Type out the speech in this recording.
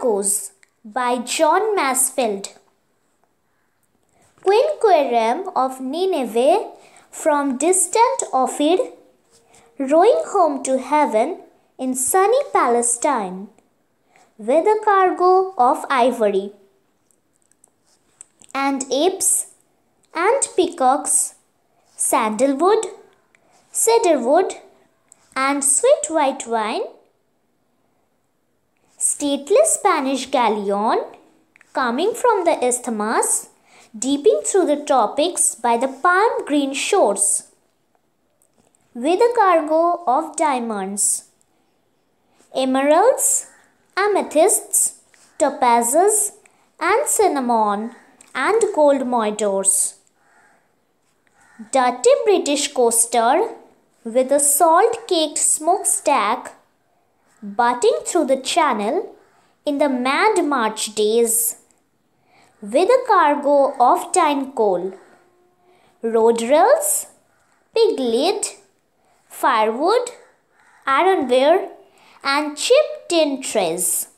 Goes by John Masfield. Quinquerem of Nineveh from distant Ophir, rowing home to heaven in sunny Palestine with a cargo of ivory and apes and peacocks, sandalwood, cedarwood, and sweet white wine stateless Spanish galleon coming from the isthmus, deeping through the tropics by the palm green shores with a cargo of diamonds, emeralds, amethysts, topazes, and cinnamon and gold moidores. Dirty British coaster with a salt caked smokestack butting through the channel in the mad March days with a cargo of tin coal, road rails, pig lead, firewood, ironware, and cheap tin trays.